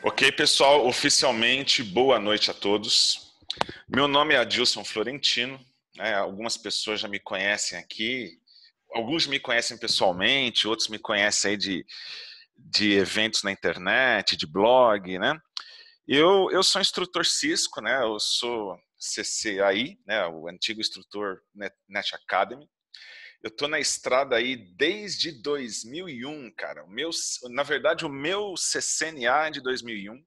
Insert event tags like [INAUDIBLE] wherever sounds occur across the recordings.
Ok, pessoal, oficialmente, boa noite a todos. Meu nome é Adilson Florentino. Né? Algumas pessoas já me conhecem aqui, alguns me conhecem pessoalmente, outros me conhecem aí de, de eventos na internet, de blog, né? Eu, eu sou instrutor Cisco, né? Eu sou CCAI, né? o antigo instrutor Net Academy. Eu tô na estrada aí desde 2001, cara. O meu, na verdade, o meu CCNA é de 2001.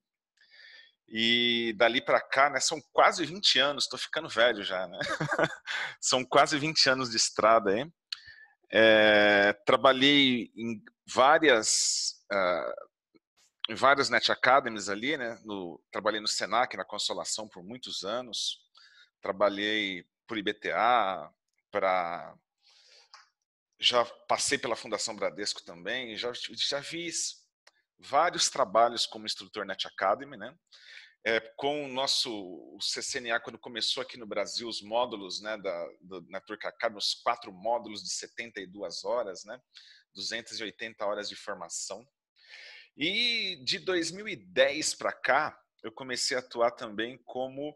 E dali para cá, né, são quase 20 anos, tô ficando velho já, né? [LAUGHS] são quase 20 anos de estrada aí. É, trabalhei em várias uh, em várias net academies ali, né? No, trabalhei no Senac, na Consolação por muitos anos. Trabalhei por IBTA, para já passei pela Fundação Bradesco também, já, já vi vários trabalhos como instrutor Net Academy, né? É, com o nosso o CCNA, quando começou aqui no Brasil, os módulos né, da, da na Academy, os quatro módulos de 72 horas, né, 280 horas de formação. E de 2010 para cá, eu comecei a atuar também como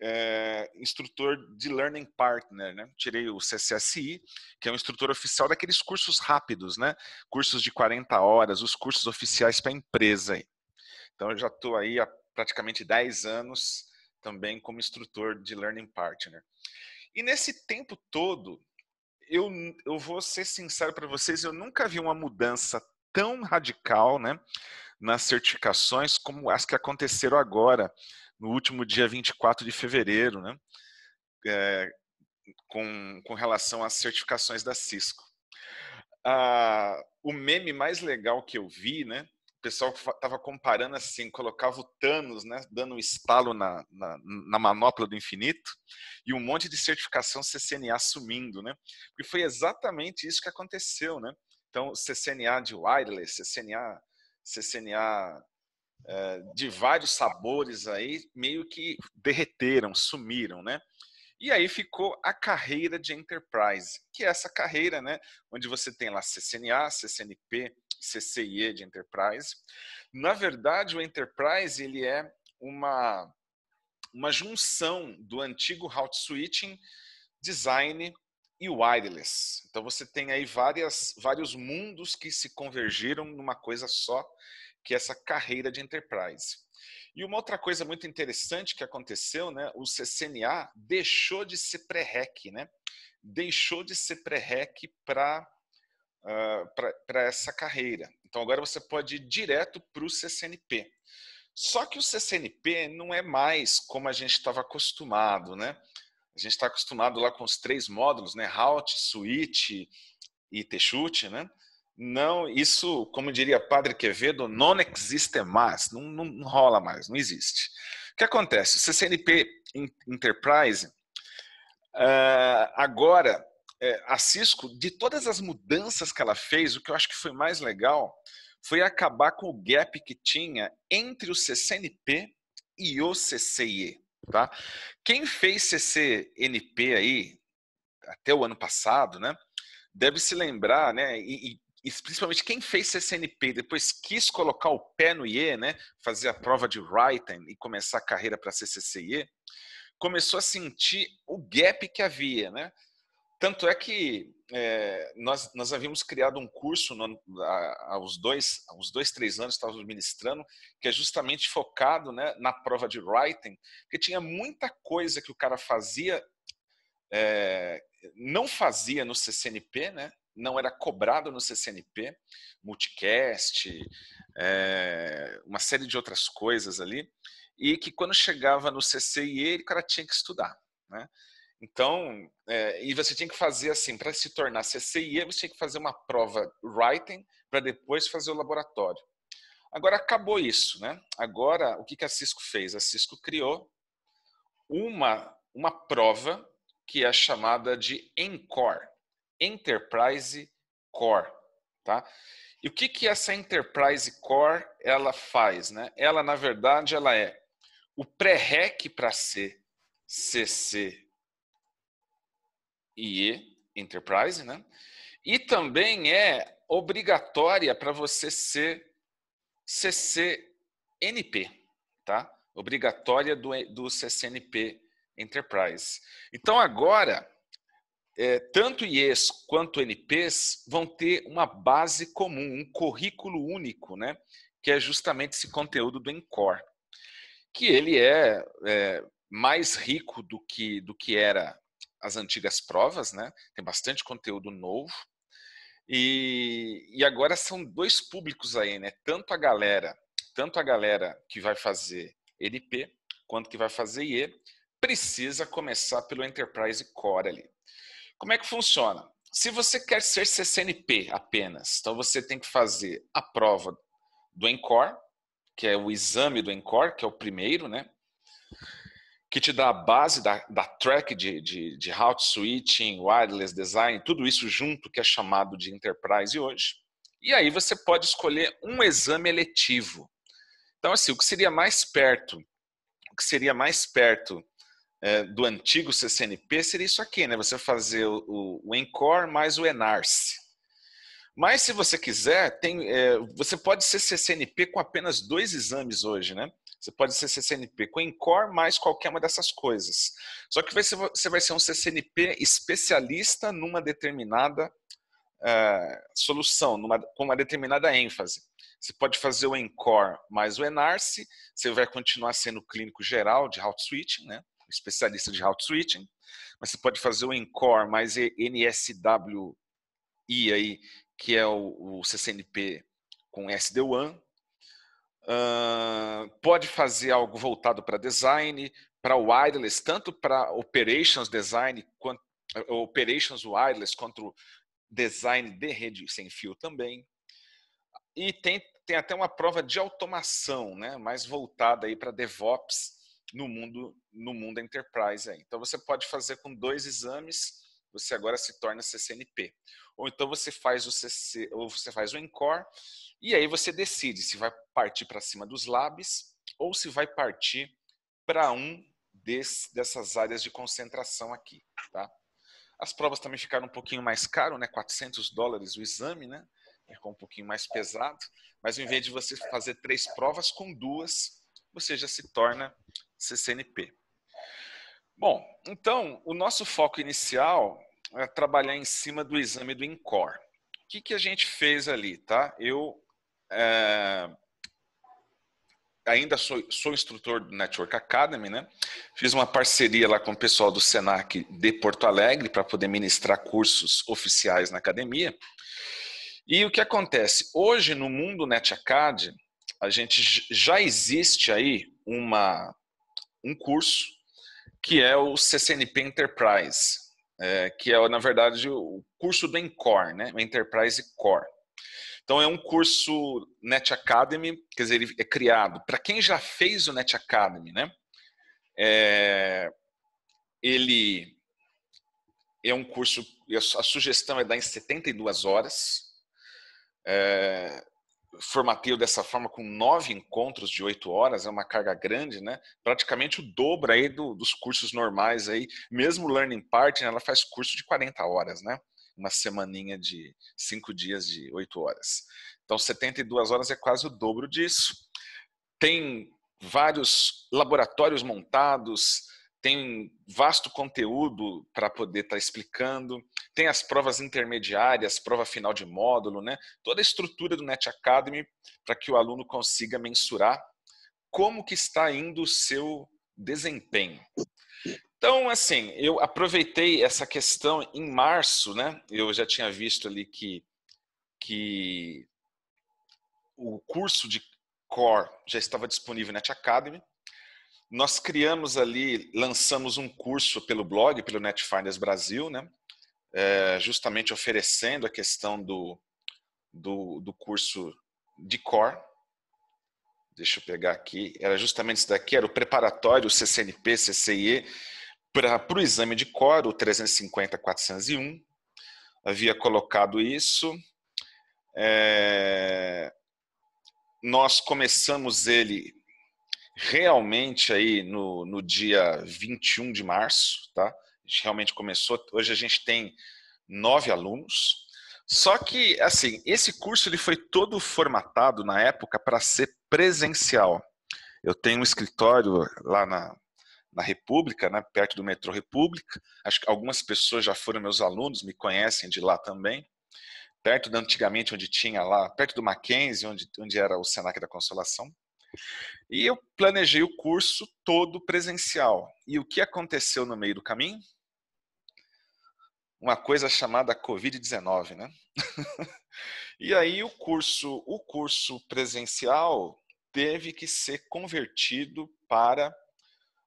é, instrutor de Learning Partner, né? Tirei o CCSI, que é um instrutor oficial daqueles cursos rápidos, né? Cursos de 40 horas, os cursos oficiais para empresa. Então, eu já estou aí há praticamente 10 anos também como instrutor de Learning Partner. E nesse tempo todo, eu, eu vou ser sincero para vocês, eu nunca vi uma mudança tão radical, né? Nas certificações como as que aconteceram agora no último dia 24 de fevereiro, né? É, com, com relação às certificações da Cisco. Ah, o meme mais legal que eu vi, né? O pessoal estava comparando assim, colocava o Thanos, né, dando um estalo na, na, na, manopla do infinito e um monte de certificação CCNA sumindo, né? e foi exatamente isso que aconteceu, né? Então, CCNA de wireless, CCNA, CCNA é, de vários sabores aí meio que derreteram, sumiram, né? E aí ficou a carreira de enterprise, que é essa carreira, né, onde você tem lá CCNA, CCNP, CCIE de enterprise. Na verdade, o enterprise ele é uma uma junção do antigo route switching, design e wireless. Então você tem aí várias, vários mundos que se convergiram numa coisa só que é essa carreira de enterprise. E uma outra coisa muito interessante que aconteceu, né, o CCNA deixou de ser pré-REC, né? deixou de ser pré-REC para uh, ah, para essa carreira. Então agora você pode ir direto para o CCNP. Só que o CCNP não é mais como a gente estava acostumado, né? A gente está acostumado lá com os três módulos, né? Route, Switch e Texute, né? não, isso, como diria Padre Quevedo, non existe mais, não, não, não rola mais, não existe. O que acontece? O CCNP Enterprise, uh, agora, é, a Cisco, de todas as mudanças que ela fez, o que eu acho que foi mais legal foi acabar com o gap que tinha entre o CCNP e o CCIE. Tá? Quem fez CCNP aí, até o ano passado, né? deve se lembrar, né? E, e, e principalmente quem fez CCNP depois quis colocar o pé no IE, né, fazer a prova de writing e começar a carreira para CCCIE, começou a sentir o gap que havia, né? Tanto é que é, nós, nós havíamos criado um curso no, a, aos dois, aos dois, três anos, estávamos ministrando, que é justamente focado né, na prova de writing, porque tinha muita coisa que o cara fazia, é, não fazia no CCNP, né? não era cobrado no CCNP, multicast, é, uma série de outras coisas ali, e que quando chegava no CCIE, o cara tinha que estudar, né? Então, é, e você tinha que fazer assim, para se tornar CCIE, você tinha que fazer uma prova writing para depois fazer o laboratório. Agora acabou isso, né? Agora, o que, que a Cisco fez? A Cisco criou uma, uma prova que é chamada de ENCORE, Enterprise Core. Tá? E o que, que essa Enterprise Core ela faz? Né? Ela, na verdade, ela é o pré-REC para ser CCIE Enterprise, né? e também é obrigatória para você ser CCNP, tá? obrigatória do, do CCNP Enterprise. Então, agora, é, tanto IEs quanto NPs vão ter uma base comum, um currículo único, né? que é justamente esse conteúdo do Encore, que ele é, é mais rico do que, do que era as antigas provas, né? tem bastante conteúdo novo, e, e, agora são dois públicos aí, né? Tanto a galera, tanto a galera que vai fazer NP, quanto que vai fazer IE, precisa começar pelo Enterprise Core ali. Como é que funciona? Se você quer ser CCNP apenas, então você tem que fazer a prova do ENCOR, que é o exame do ENCOR, que é o primeiro, né? Que te dá a base da, da track de, de, de route switching, wireless design, tudo isso junto, que é chamado de enterprise hoje. E aí você pode escolher um exame eletivo. Então, assim, o que seria mais perto, o que seria mais perto é, do antigo CCNP seria isso aqui, né? Você fazer o, o Encore mais o EnArce. Mas se você quiser, tem, é, você pode ser CCNP com apenas dois exames hoje, né? Você pode ser CCNP com Encore mais qualquer uma dessas coisas. Só que você vai ser um CCNP especialista numa determinada é, solução, numa, com uma determinada ênfase. Você pode fazer o Encore mais o EnArce. você vai continuar sendo clínico geral de route switching, né? especialista de route switching, mas você pode fazer o Encore mais NSWI aí, que é o, o CCNP com SD-WAN. Uh, pode fazer algo voltado para design, para wireless, tanto para operations design, quanto, operations wireless, quanto design de rede sem fio também. E tem, tem até uma prova de automação, né, mais voltada aí para DevOps, no mundo no mundo enterprise. Aí. Então você pode fazer com dois exames, você agora se torna CCNP. Ou então você faz o CC, ou você faz o Encore e aí você decide se vai partir para cima dos labs ou se vai partir para um desse, dessas áreas de concentração aqui, tá? As provas também ficaram um pouquinho mais caro, né? 400 dólares o exame, né? Ficou um pouquinho mais pesado, mas em vez de você fazer três provas com duas, você já se torna CCNP. Bom, então, o nosso foco inicial é trabalhar em cima do exame do INCOR. O que, que a gente fez ali, tá? Eu é, ainda sou, sou instrutor do Network Academy, né? Fiz uma parceria lá com o pessoal do SENAC de Porto Alegre para poder ministrar cursos oficiais na academia. E o que acontece? Hoje, no mundo NetAcad, a gente já existe aí uma um curso que é o CCNP Enterprise, é, que é, na verdade, o curso do Encore, né? O Enterprise Core. Então, é um curso Net Academy, quer dizer, ele é criado para quem já fez o Net Academy, né? É, ele é um curso, a sugestão é dar em 72 horas. É, formateio dessa forma com nove encontros de oito horas, é uma carga grande, né? Praticamente o dobro aí do, dos cursos normais aí. Mesmo o Learning Partner, ela faz curso de 40 horas, né? Uma semaninha de cinco dias de oito horas. Então, 72 horas é quase o dobro disso. Tem vários laboratórios montados, tem vasto conteúdo para poder estar tá explicando tem as provas intermediárias, prova final de módulo, né? toda a estrutura do Net Academy para que o aluno consiga mensurar como que está indo o seu desempenho. Então, assim, eu aproveitei essa questão em março, né? Eu já tinha visto ali que, que o curso de Core já estava disponível na Net Academy. Nós criamos ali, lançamos um curso pelo blog, pelo NetFinders Brasil, né? é, justamente oferecendo a questão do, do, do curso de core. Deixa eu pegar aqui. Era justamente isso daqui, era o preparatório CCNP, CCIE, para o exame de core, o 350-401. Havia colocado isso. É, nós começamos ele realmente aí no, no dia 21 de março, tá? gente realmente começou. Hoje a gente tem nove alunos. Só que, assim, esse curso ele foi todo formatado na época para ser presencial. Eu tenho um escritório lá na, na República, né, perto do metrô República. Acho que algumas pessoas já foram meus alunos, me conhecem de lá também. Perto da antigamente, onde tinha lá, perto do Mackenzie, onde, onde era o Senac da Consolação. E eu planejei o curso todo presencial. E o que aconteceu no meio do caminho? uma coisa chamada Covid-19, né? [LAUGHS] e aí o curso, o curso presencial teve que ser convertido para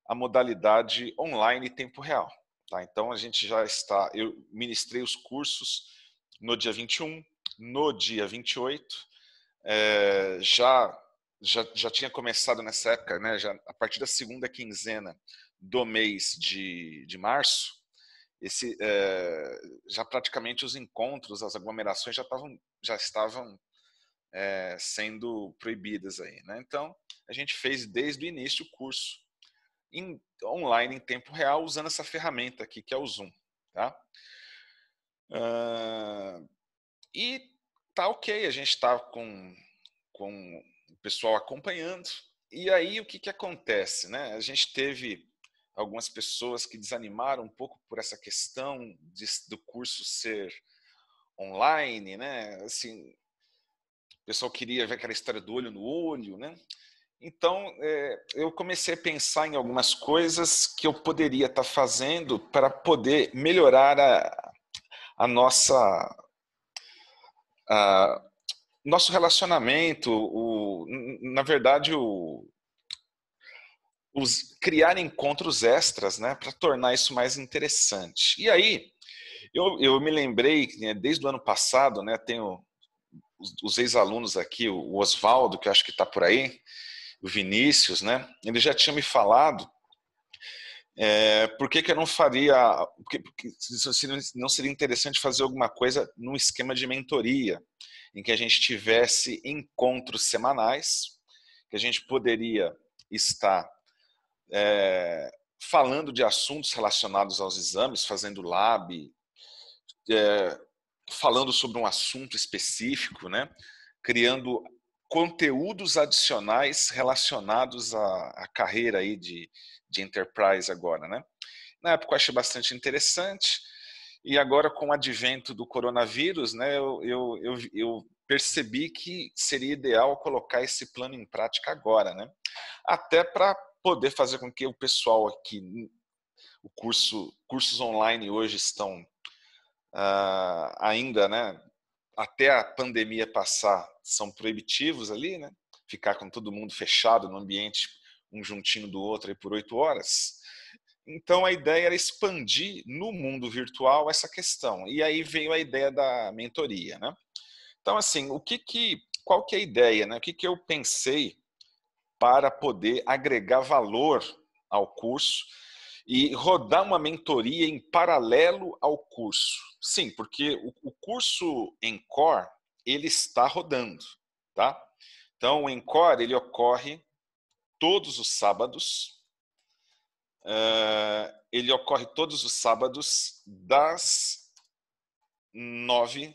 a modalidade online tempo real. Tá? Então a gente já está, eu ministrei os cursos no dia 21, no dia 28, é, já, já, já tinha começado nessa época, né? já, a partir da segunda quinzena do mês de, de março, esse é, já praticamente os encontros, as aglomerações já estavam já estavam é, sendo proibidas aí, né? Então a gente fez desde o início o curso em, online em tempo real usando essa ferramenta aqui que é o Zoom, tá? Uh, e tá ok, a gente está com com o pessoal acompanhando. E aí o que que acontece, né? A gente teve algumas pessoas que desanimaram um pouco por essa questão de, do curso ser online, né? Assim, o pessoal queria ver aquela história do olho no olho, né? Então, é, eu comecei a pensar em algumas coisas que eu poderia estar tá fazendo para poder melhorar a, a nossa a, nosso relacionamento, o, na verdade, o, os, criar encontros extras, né, para tornar isso mais interessante. E aí, eu, eu me lembrei que né, desde o ano passado, né, tenho os, os ex-alunos aqui, o Oswaldo, que eu acho que está por aí, o Vinícius, né, ele já tinha me falado é, por que, que, eu não faria, porque, porque não seria interessante fazer alguma coisa num esquema de mentoria, em que a gente tivesse encontros semanais, que a gente poderia estar é, falando de assuntos relacionados aos exames, fazendo lab, é, falando sobre um assunto específico, né? criando conteúdos adicionais relacionados à, à carreira aí de, de enterprise agora. Né? Na época eu achei bastante interessante. E agora, com o advento do coronavírus, né, eu, eu, eu, eu percebi que seria ideal colocar esse plano em prática agora, né? Até para poder fazer com que o pessoal aqui, o curso, cursos online hoje estão uh, ainda, né, até a pandemia passar, são proibitivos ali, né? Ficar com todo mundo fechado no ambiente, um juntinho do outro aí por oito horas. Então a ideia era expandir no mundo virtual essa questão. E aí veio a ideia da mentoria, né? Então assim, o que que qual que é a ideia, né? O que que eu pensei para poder agregar valor ao curso e rodar uma mentoria em paralelo ao curso. Sim, porque o, curso Encore ele está rodando, tá? Então o Encore ele ocorre todos os sábados. Uh, ele ocorre todos os sábados das 9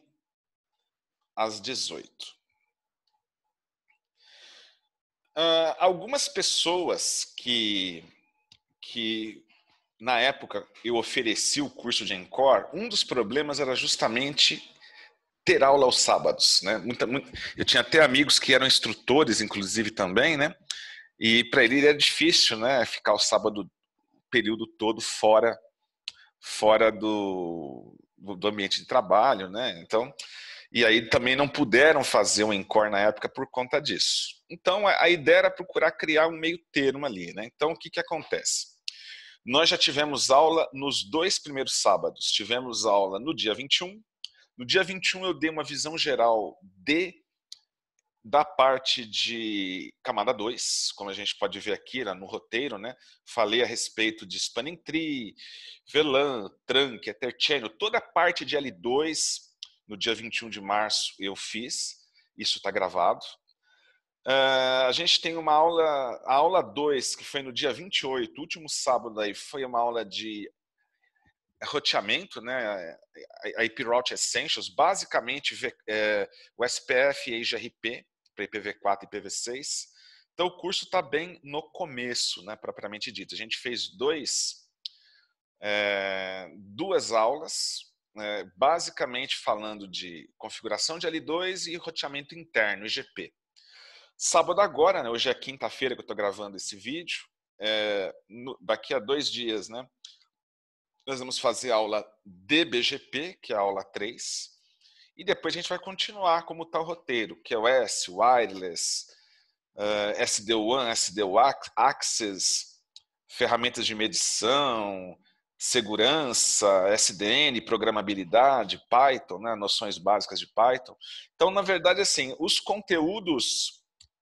às 18. Uh, algumas pessoas que, que na época eu ofereci o curso de Encore, um dos problemas era justamente ter aula aos sábados, né? Muita, muito, eu tinha até amigos que eram instrutores, inclusive também, né? E para ele era difícil, né? Ficar o sábado o período todo fora, fora do, do ambiente de trabalho, né? Então, e aí também não puderam fazer um encore na época por conta disso. Então, a ideia era procurar criar um meio termo ali. Né? Então, o que, que acontece? Nós já tivemos aula nos dois primeiros sábados. Tivemos aula no dia 21. No dia 21 eu dei uma visão geral de da parte de camada 2, como a gente pode ver aqui no roteiro, né? Falei a respeito de spanning tree, velan, trunk, Channel, toda a parte de L2 no dia 21 de março eu fiz, isso está gravado. Ah, a gente tem uma aula, a aula 2, que foi no dia 28, último sábado aí, foi uma aula de roteamento, né? A IP Route Essentials, basicamente é, o SPF e IGRP para IPv4 e IPv6. Então o curso está bem no começo, né, propriamente dito. A gente fez dois, é, duas aulas, é, basicamente falando de configuração de L2 e roteamento interno, IGP. Sábado agora, né? Hoje é quinta-feira que eu estou gravando esse vídeo. É, no, daqui a dois dias, né? Nós vamos fazer a aula DBGP, que é a aula 3. E depois a gente vai continuar como está o roteiro, que é o S, Wireless, uh, é, SD-WAN, SD-Access, ferramentas de medição, segurança, SDN, programabilidade, Python, né, noções básicas de Python. Então, na verdade, assim, os conteúdos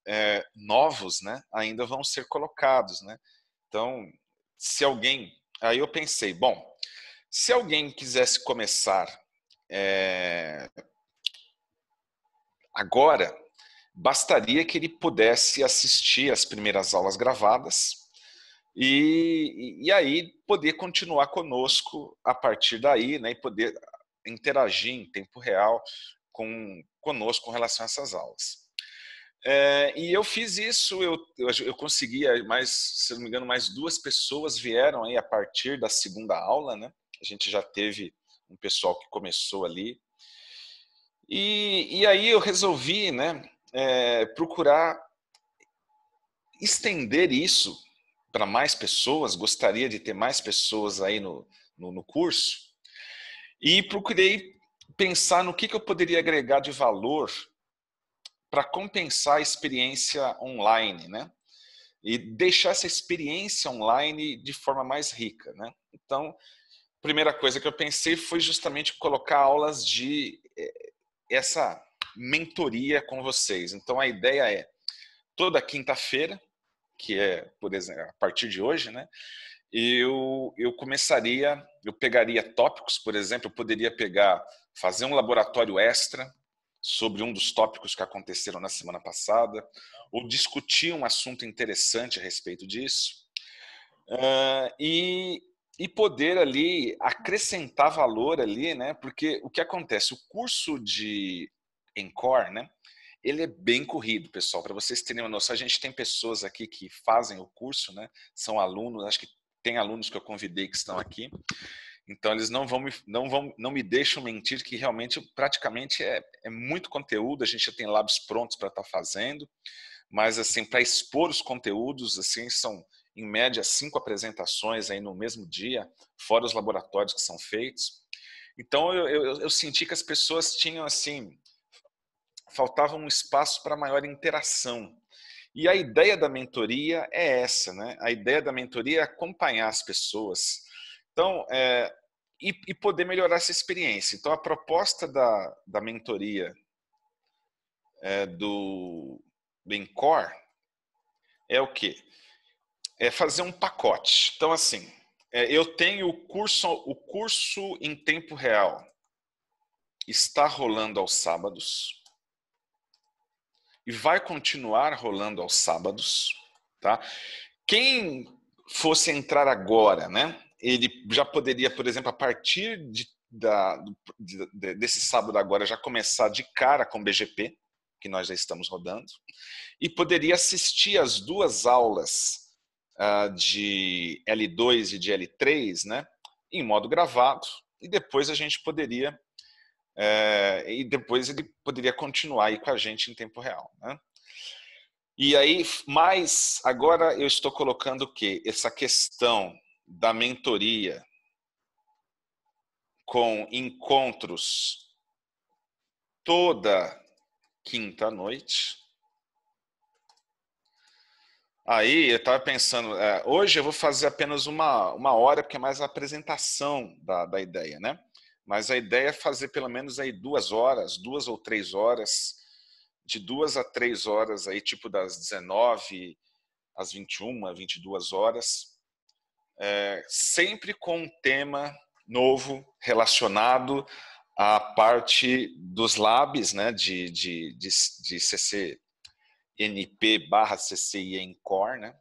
é, novos, né, ainda vão ser colocados, né? Então, se alguém, aí eu pensei, bom, se alguém quisesse começar é, agora, bastaria que ele pudesse assistir as primeiras aulas gravadas e, e aí poder continuar conosco a partir daí, né, e poder interagir em tempo real com conosco com relação a essas aulas. É, e eu fiz isso, eu, eu, eu conseguia, mais, se não me engano, mais duas pessoas vieram aí a partir da segunda aula, né? A gente já teve um pessoal que começou ali. E, e aí eu resolvi, né, é, procurar estender isso para mais pessoas, gostaria de ter mais pessoas aí no, no, no curso, e procurei pensar no que, que eu poderia agregar de valor para compensar a experiência online, né? E deixar essa experiência online de forma mais rica, né? Então, a primeira coisa que eu pensei foi justamente colocar aulas de eh, essa mentoria com vocês. Então, a ideia é toda quinta-feira, que é, por exemplo, a partir de hoje, né? Eu, eu começaria, eu pegaria tópicos, por exemplo, eu poderia pegar, fazer um laboratório extra, sobre um dos tópicos que aconteceram na semana passada, ou discutir um assunto interessante a respeito disso, uh, e, e poder ali acrescentar valor ali, né? Porque o que acontece? O curso de Encore, né? Ele é bem corrido, pessoal. Para vocês terem uma noção, a gente tem pessoas aqui que fazem o curso, né? São alunos, acho que tem alunos que eu convidei que estão aqui. Então eles não vão me, não vão, não me deixam mentir que realmente praticamente é, é muito conteúdo. A gente já tem lábios prontos para estar tá fazendo, mas assim para expor os conteúdos assim são em média cinco apresentações aí no mesmo dia, fora os laboratórios que são feitos. Então eu, eu, eu senti que as pessoas tinham assim faltava um espaço para maior interação. E a ideia da mentoria é essa, né? A ideia da mentoria é acompanhar as pessoas então, é, e, e, poder melhorar essa experiência. Então, a proposta da, da mentoria é, do Bencor é o quê? É fazer um pacote. Então, assim, é, eu tenho o curso, o curso em tempo real está rolando aos sábados e vai continuar rolando aos sábados, tá? Quem fosse entrar agora, né? ele já poderia, por exemplo, a partir de, da, de, desse sábado agora, já começar de cara com o BGP, que nós já estamos rodando, e poderia assistir as duas aulas uh, de L2 e de L3, né, em modo gravado, e depois a gente poderia eh, e depois ele poderia continuar aí com a gente em tempo real, né? E aí, mais agora eu estou colocando o quê? Essa questão da mentoria com encontros toda quinta noite. Aí eu estava pensando, é, hoje eu vou fazer apenas uma, uma hora, porque é mais a apresentação da, da ideia, né? Mas a ideia é fazer pelo menos aí duas horas, duas ou três horas, de duas a três horas aí, tipo das 19 às 21, 22 horas, é, sempre com um tema novo relacionado à parte dos labs né, de, de, de, de CCNP barra CCI em core, né?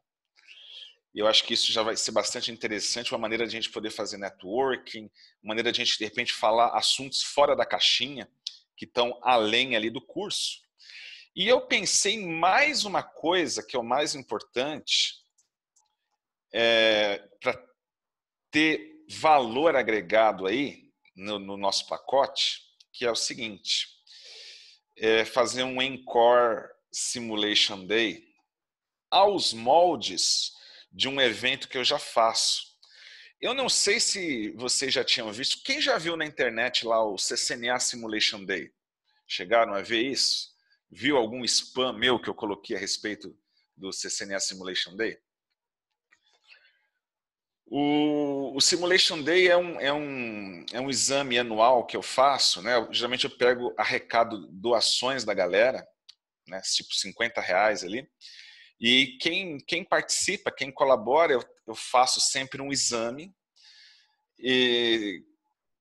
eu acho que isso já vai ser bastante interessante, uma maneira de a gente poder fazer networking, maneira de a gente, de repente, falar assuntos fora da caixinha, que estão além ali do curso. E eu pensei em mais uma coisa que é o mais importante, é, para ter valor agregado aí no, no, nosso pacote, que é o seguinte: é fazer um Encore Simulation Day aos moldes de um evento que eu já faço. Eu não sei se vocês já tinham visto. Quem já viu na internet lá o CCNA Simulation Day? Chegaram a ver isso? Viu algum spam meu que eu coloquei a respeito do CCNA Simulation Day? O, o, Simulation Day é um, é, um, é um exame anual que eu faço, né? geralmente eu pego arrecado doações da galera, né? Tipo 50 reais ali. E quem, quem participa, quem colabora, eu, eu faço sempre um exame. E,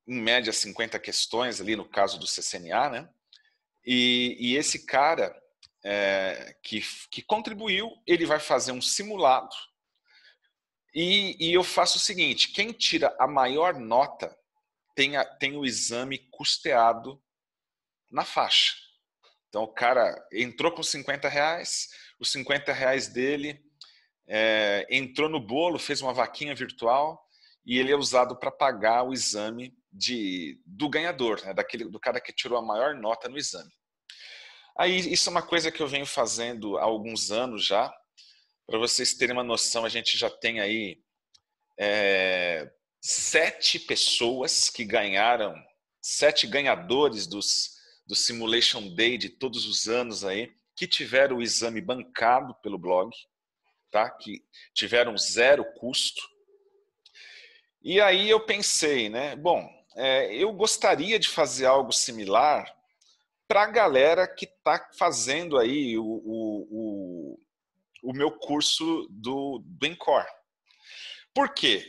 em média, 50 questões ali, no caso do CCNA, né? E, e esse cara é, que, que contribuiu, ele vai fazer um simulado e, e, eu faço o seguinte: quem tira a maior nota tem, a, tem o exame custeado na faixa. Então o cara entrou com 50 reais, os 50 reais dele é, entrou no bolo, fez uma vaquinha virtual e ele é usado para pagar o exame de, do ganhador, né, daquele, do cara que tirou a maior nota no exame. Aí isso é uma coisa que eu venho fazendo há alguns anos já, para vocês terem uma noção, a gente já tem aí é, sete pessoas que ganharam, sete ganhadores dos, do Simulation Day de todos os anos aí, que tiveram o exame bancado pelo blog, tá? que tiveram zero custo. E aí eu pensei, né? Bom, é, eu gostaria de fazer algo similar para a galera que está fazendo aí o, o, o o meu curso do, do Encore. Por quê?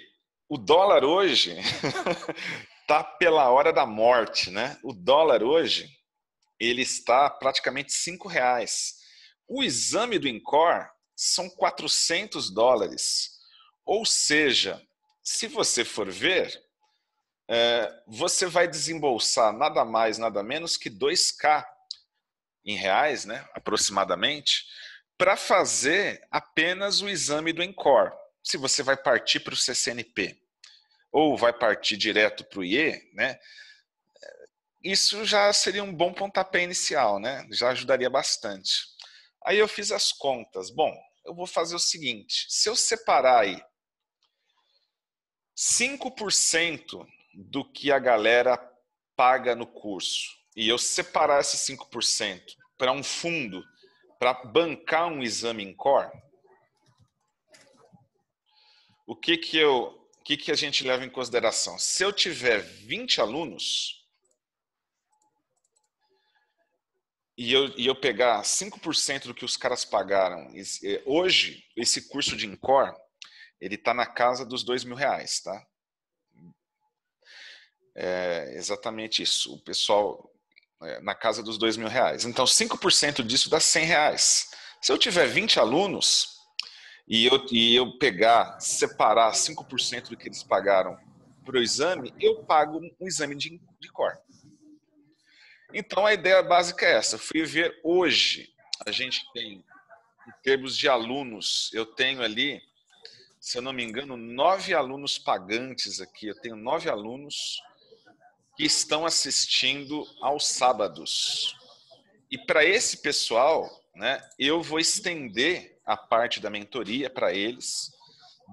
O dólar hoje está [LAUGHS] pela hora da morte, né? O dólar hoje ele está praticamente cinco reais. O exame do Incor são 400 dólares. Ou seja, se você for ver, é, você vai desembolsar nada mais, nada menos que 2K em reais, né? aproximadamente, para fazer apenas o exame do ENCOR, se você vai partir para o CCNP ou vai partir direto para o IE, né? Isso já seria um bom pontapé inicial, né? Já ajudaria bastante. Aí eu fiz as contas. Bom, eu vou fazer o seguinte: se eu separar aí 5% do que a galera paga no curso e eu separar esse 5% para um fundo para bancar um exame em core, o que que eu, o que que a gente leva em consideração? Se eu tiver 20 alunos e eu, e eu pegar 5% do que os caras pagaram, eh, hoje esse curso de Incor, ele tá na casa dos dois mil reais, tá? É exatamente isso. O pessoal é, na casa dos dois mil reais. Então, 5% disso dá 100 reais. Se eu tiver 20 alunos e eu, e eu pegar, separar 5% do que eles pagaram para o exame, eu pago um exame de, de cor. Então, a ideia básica é essa. Eu fui ver hoje, a gente tem, em termos de alunos, eu tenho ali, se eu não me engano, nove alunos pagantes aqui. Eu tenho nove alunos que estão assistindo aos sábados. E para esse pessoal, né, eu vou estender a parte da mentoria para eles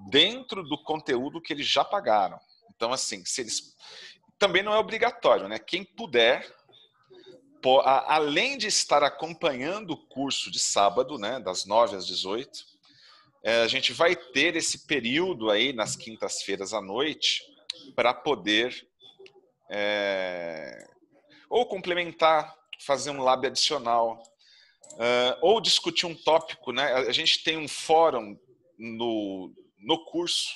dentro do conteúdo que eles já pagaram. Então, assim, se eles também não é obrigatório, né? Quem puder, além de estar acompanhando o curso de sábado, né, das 9 às 18, é, a gente vai ter esse período aí nas quintas-feiras à noite para poder é... Ou complementar, fazer um lab adicional, uh, ou discutir um tópico. Né? A gente tem um fórum no, no curso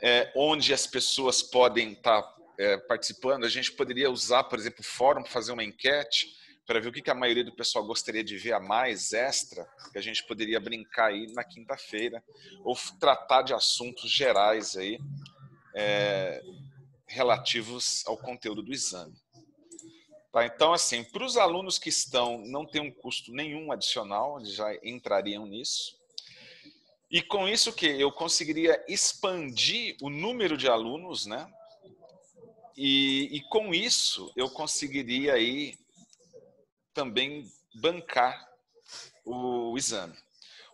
é, onde as pessoas podem estar tá, é, participando. A gente poderia usar, por exemplo, o fórum para fazer uma enquete para ver o que, que a maioria do pessoal gostaria de ver a mais extra, que a gente poderia brincar aí na quinta-feira, ou tratar de assuntos gerais aí. É, relativos ao conteúdo do exame. Tá, então, assim, para os alunos que estão, não tem um custo nenhum adicional, eles já entrariam nisso. E com isso que eu conseguiria expandir o número de alunos, né? E, e com isso eu conseguiria aí também bancar o, exame.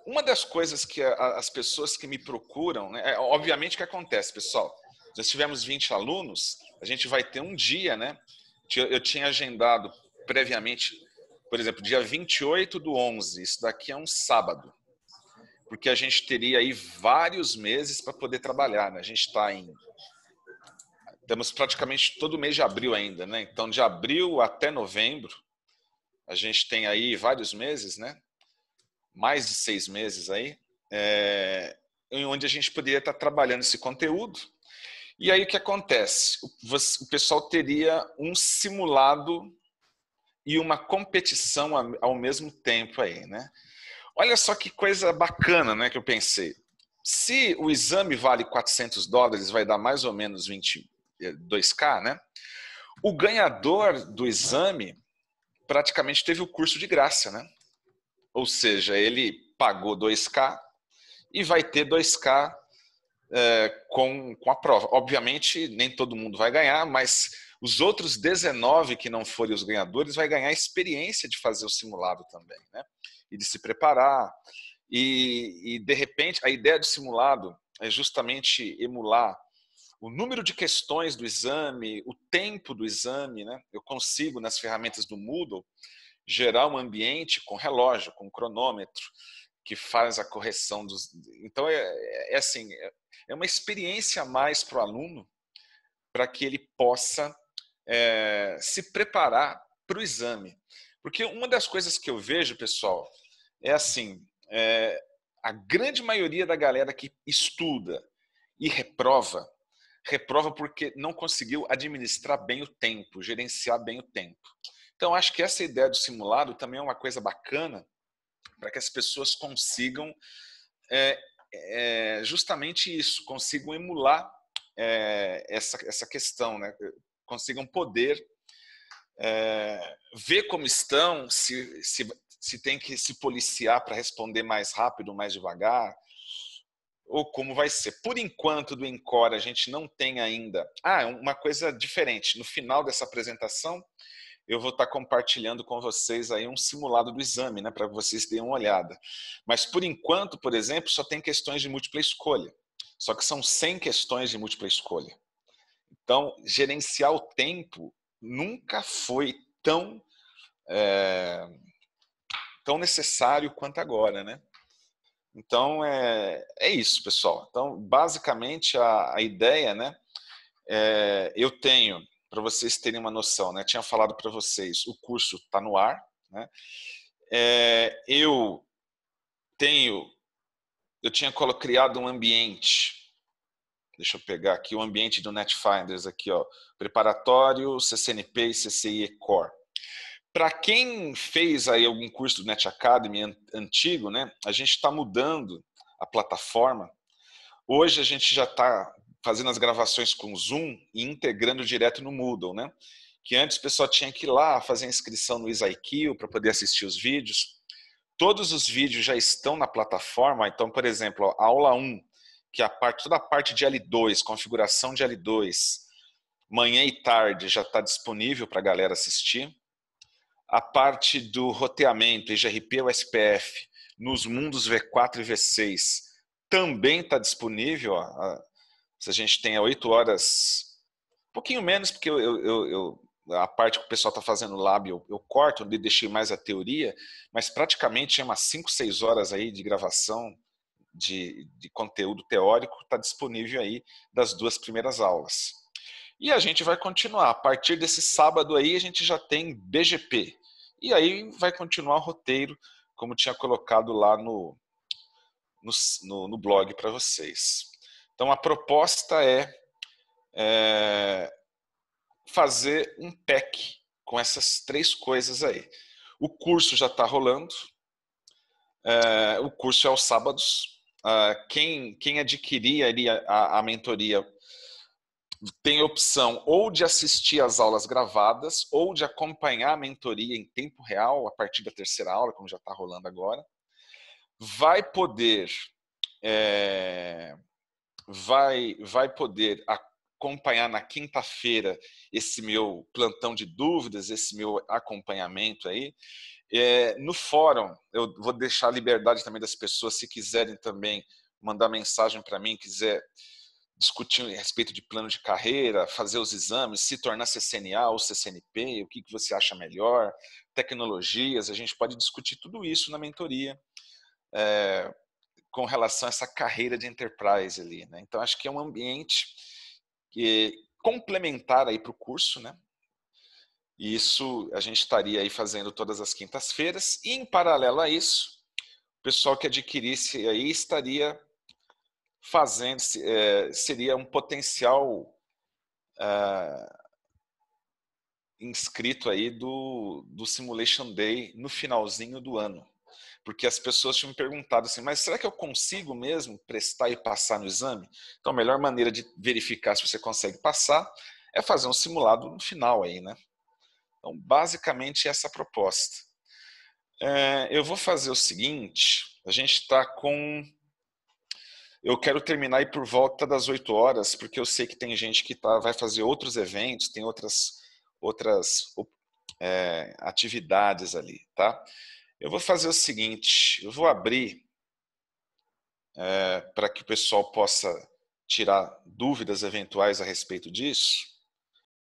Uma das coisas que as pessoas que me procuram, né, é, obviamente que acontece, pessoal, nós tivemos 20 alunos, a gente vai ter um dia, né? Eu tinha agendado previamente, por exemplo, dia 28 do 11, isso daqui é um sábado, porque a gente teria aí vários meses para poder trabalhar, né? A gente está em. Temos praticamente todo mês de abril ainda, né? Então, de abril até novembro, a gente tem aí vários meses, né? Mais de seis meses aí, é... onde a gente poderia estar trabalhando esse conteúdo e aí o que acontece? O pessoal teria um simulado e uma competição ao mesmo tempo aí, né? Olha só que coisa bacana, né, que eu pensei. Se o exame vale 400 dólares, vai dar mais ou menos 22k, eh, né? O ganhador do exame praticamente teve o curso de graça, né? Ou seja, ele pagou 2k e vai ter 2k eh, com, com a prova. Obviamente, nem todo mundo vai ganhar, mas os outros 19 que não forem os ganhadores vai ganhar a experiência de fazer o simulado também, né? E de se preparar. E, e de repente, a ideia do simulado é justamente emular o número de questões do exame, o tempo do exame, né? Eu consigo nas ferramentas do Moodle gerar um ambiente com relógio, com cronômetro, que faz a correção dos. Então é, é, é assim, é, é uma experiência a mais para o aluno para que ele possa é, se preparar para o exame. Porque uma das coisas que eu vejo, pessoal, é assim: é, a grande maioria da galera que estuda e reprova, reprova porque não conseguiu administrar bem o tempo, gerenciar bem o tempo. Então, acho que essa ideia do simulado também é uma coisa bacana para que as pessoas consigam é, é, justamente isso, consigam emular é, essa, essa questão, né? consigam poder é, ver como estão, se, se, se tem que se policiar para responder mais rápido, mais devagar, ou como vai ser. Por enquanto, do Encore, a gente não tem ainda. Ah, é uma coisa diferente. No final dessa apresentação, eu vou estar compartilhando com vocês aí um simulado do exame, né, para vocês terem uma olhada. Mas por enquanto, por exemplo, só tem questões de múltipla escolha. Só que são 100 questões de múltipla escolha. Então, gerenciar o tempo nunca foi tão é, tão necessário quanto agora, né? Então é, é isso, pessoal. Então, basicamente a, a ideia, né? É, eu tenho para vocês terem uma noção, né? Tinha falado para vocês, o curso está no ar, né? É, eu tenho, eu tinha criado um ambiente, deixa eu pegar aqui o ambiente do NetFinders aqui, ó, preparatório, CCNP e CCIE Core. Para quem fez aí algum curso do Net Academy antigo, né? A gente está mudando a plataforma. Hoje a gente já está fazendo as gravações com Zoom e integrando direto no Moodle, né? Que antes o pessoal tinha que ir lá fazer a inscrição no IsaIQ para poder assistir os vídeos. Todos os vídeos já estão na plataforma, então, por exemplo, a aula 1, que é a parte, toda a parte de L2, configuração de L2, manhã e tarde já está disponível para a galera assistir. A parte do roteamento, IGRP ou SPF, nos mundos V4 e V6, também está disponível. Ó, se a gente tem oito horas, um pouquinho menos, porque eu, eu, eu, a parte que o pessoal está fazendo lab eu, eu corto, eu deixei mais a teoria, mas praticamente é umas cinco, seis horas aí de gravação de, de conteúdo teórico está disponível aí das duas primeiras aulas. E a gente vai continuar. A partir desse sábado aí, a gente já tem BGP. E aí vai continuar o roteiro, como tinha colocado lá no, no, no blog para vocês. Então, a proposta é, é fazer um pack com essas três coisas aí. O curso já está rolando, é, o curso é aos sábados. É, quem, quem adquirir ali a, a mentoria tem opção ou de assistir às aulas gravadas ou de acompanhar a mentoria em tempo real, a partir da terceira aula, como já está rolando agora. Vai poder é, vai, vai poder acompanhar na quinta-feira esse meu plantão de dúvidas, esse meu acompanhamento aí. É, no fórum, eu vou deixar a liberdade também das pessoas, se quiserem também mandar mensagem para mim, quiser discutir a respeito de plano de carreira, fazer os exames, se tornar CCNA ou CCNP, o que, que você acha melhor, tecnologias, a gente pode discutir tudo isso na mentoria. É, com relação a essa carreira de enterprise ali, né? Então acho que é um ambiente que, complementar aí para o curso, né? E isso a gente estaria aí fazendo todas as quintas-feiras e em paralelo a isso, o pessoal que adquirisse aí estaria fazendo é, seria um potencial uh, inscrito aí do, do Simulation Day no finalzinho do ano porque as pessoas tinham me perguntado assim, mas será que eu consigo mesmo prestar e passar no exame? Então, a melhor maneira de verificar se você consegue passar é fazer um simulado no final aí, né? Então, basicamente, essa é a proposta. É, eu vou fazer o seguinte, a gente está com... Eu quero terminar aí por volta das 8 horas, porque eu sei que tem gente que tá, vai fazer outros eventos, tem outras, outras é, atividades ali, tá? Eu vou fazer o seguinte: eu vou abrir é, para que o pessoal possa tirar dúvidas eventuais a respeito disso.